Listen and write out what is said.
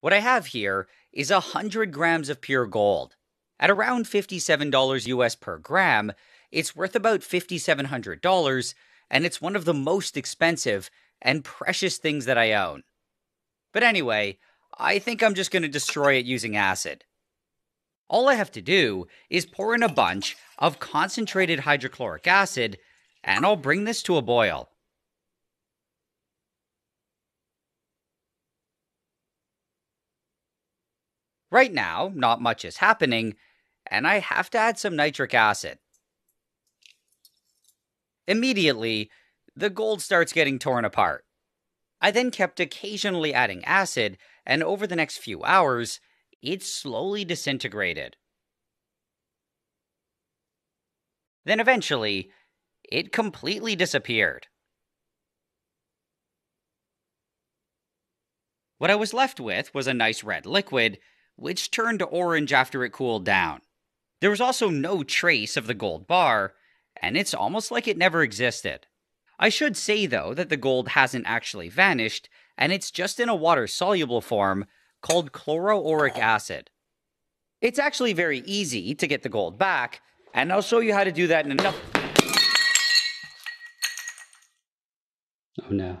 What I have here is 100 grams of pure gold. At around $57 US per gram, it's worth about $5,700, and it's one of the most expensive and precious things that I own. But anyway, I think I'm just going to destroy it using acid. All I have to do is pour in a bunch of concentrated hydrochloric acid, and I'll bring this to a boil. Right now, not much is happening, and I have to add some nitric acid. Immediately, the gold starts getting torn apart. I then kept occasionally adding acid, and over the next few hours, it slowly disintegrated. Then eventually, it completely disappeared. What I was left with was a nice red liquid which turned to orange after it cooled down. There was also no trace of the gold bar, and it's almost like it never existed. I should say, though, that the gold hasn't actually vanished, and it's just in a water soluble form called chloroauric acid. It's actually very easy to get the gold back, and I'll show you how to do that in another. Oh no.